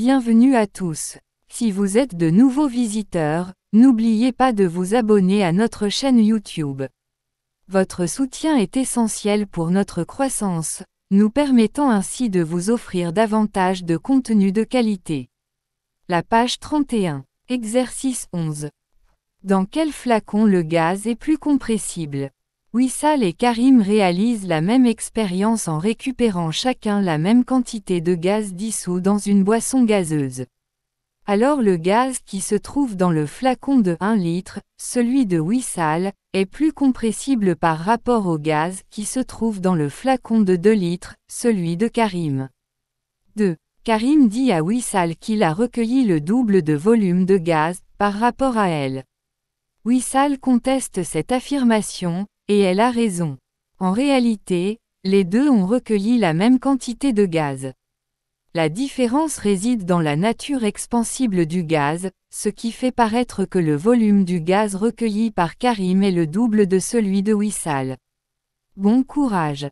Bienvenue à tous. Si vous êtes de nouveaux visiteurs, n'oubliez pas de vous abonner à notre chaîne YouTube. Votre soutien est essentiel pour notre croissance, nous permettant ainsi de vous offrir davantage de contenu de qualité. La page 31. Exercice 11. Dans quel flacon le gaz est plus compressible Wissal et Karim réalisent la même expérience en récupérant chacun la même quantité de gaz dissous dans une boisson gazeuse. Alors le gaz qui se trouve dans le flacon de 1 litre, celui de Wissal, est plus compressible par rapport au gaz qui se trouve dans le flacon de 2 litres, celui de Karim. 2. Karim dit à Wissal qu'il a recueilli le double de volume de gaz par rapport à elle. Wissal conteste cette affirmation, et elle a raison. En réalité, les deux ont recueilli la même quantité de gaz. La différence réside dans la nature expansible du gaz, ce qui fait paraître que le volume du gaz recueilli par Karim est le double de celui de Wissal. Bon courage